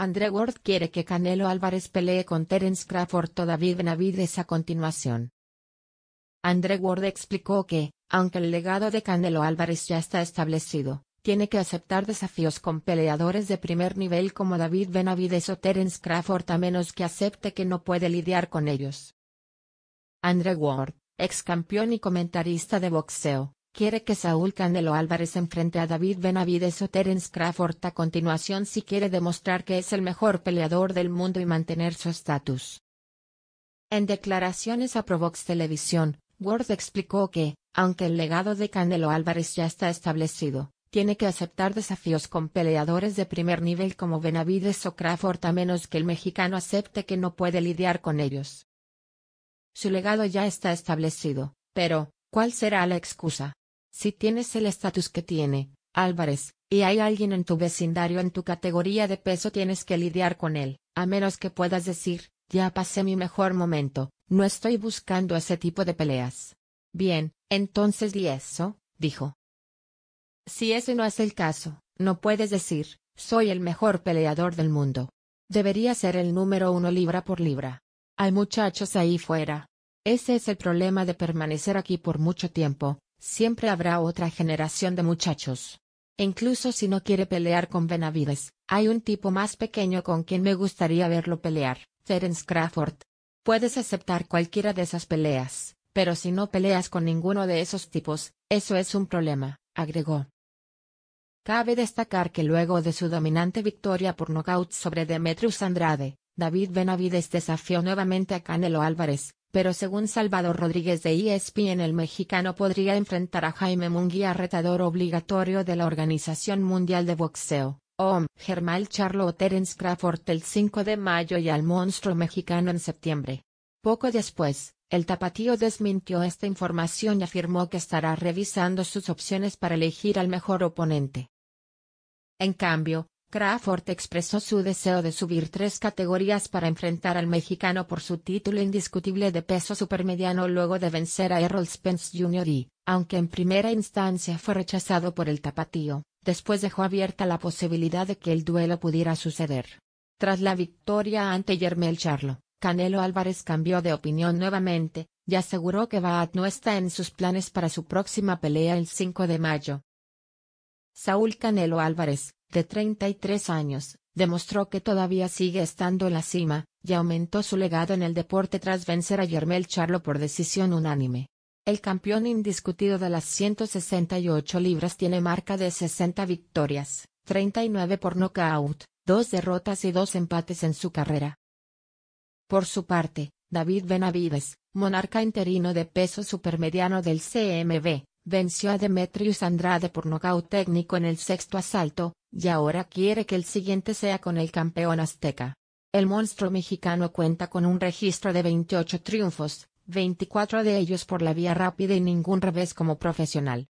Andre Ward quiere que Canelo Álvarez pelee con Terence Crawford o David Benavides a continuación. André Ward explicó que, aunque el legado de Canelo Álvarez ya está establecido, tiene que aceptar desafíos con peleadores de primer nivel como David Benavides o Terence Crawford a menos que acepte que no puede lidiar con ellos. Andre Ward, ex campeón y comentarista de boxeo, Quiere que Saúl Canelo Álvarez enfrente a David Benavides o Terence Crawford a continuación si quiere demostrar que es el mejor peleador del mundo y mantener su estatus. En declaraciones a Provox Televisión, Ward explicó que, aunque el legado de Canelo Álvarez ya está establecido, tiene que aceptar desafíos con peleadores de primer nivel como Benavides o Crawford a menos que el mexicano acepte que no puede lidiar con ellos. Su legado ya está establecido, pero, ¿cuál será la excusa? Si tienes el estatus que tiene, Álvarez, y hay alguien en tu vecindario en tu categoría de peso tienes que lidiar con él, a menos que puedas decir, ya pasé mi mejor momento, no estoy buscando ese tipo de peleas. Bien, entonces di eso, dijo. Si ese no es el caso, no puedes decir, soy el mejor peleador del mundo. Debería ser el número uno libra por libra. Hay muchachos ahí fuera. Ese es el problema de permanecer aquí por mucho tiempo, siempre habrá otra generación de muchachos. incluso si no quiere pelear con Benavides, hay un tipo más pequeño con quien me gustaría verlo pelear, Terence Crawford. Puedes aceptar cualquiera de esas peleas, pero si no peleas con ninguno de esos tipos, eso es un problema, agregó. Cabe destacar que luego de su dominante victoria por nocaut sobre Demetrius Andrade, David Benavides desafió nuevamente a Canelo Álvarez, pero según Salvador Rodríguez de ESPN el mexicano podría enfrentar a Jaime Munguía retador obligatorio de la Organización Mundial de Boxeo, OM, Germán Charlo o Terence Crawford el 5 de mayo y al monstruo mexicano en septiembre. Poco después, el tapatío desmintió esta información y afirmó que estará revisando sus opciones para elegir al mejor oponente. En cambio, Crawford expresó su deseo de subir tres categorías para enfrentar al mexicano por su título indiscutible de peso supermediano luego de vencer a Errol Spence Jr. y, aunque en primera instancia fue rechazado por el tapatío, después dejó abierta la posibilidad de que el duelo pudiera suceder. Tras la victoria ante Yermel Charlo, Canelo Álvarez cambió de opinión nuevamente, y aseguró que Baat no está en sus planes para su próxima pelea el 5 de mayo. Saúl Canelo Álvarez, de 33 años, demostró que todavía sigue estando en la cima, y aumentó su legado en el deporte tras vencer a Yermel Charlo por decisión unánime. El campeón indiscutido de las 168 libras tiene marca de 60 victorias, 39 por nocaut, dos derrotas y dos empates en su carrera. Por su parte, David Benavides, monarca interino de peso supermediano del CMB, venció a Demetrius Andrade por nocaut técnico en el sexto asalto, y ahora quiere que el siguiente sea con el campeón azteca. El monstruo mexicano cuenta con un registro de 28 triunfos, 24 de ellos por la vía rápida y ningún revés como profesional.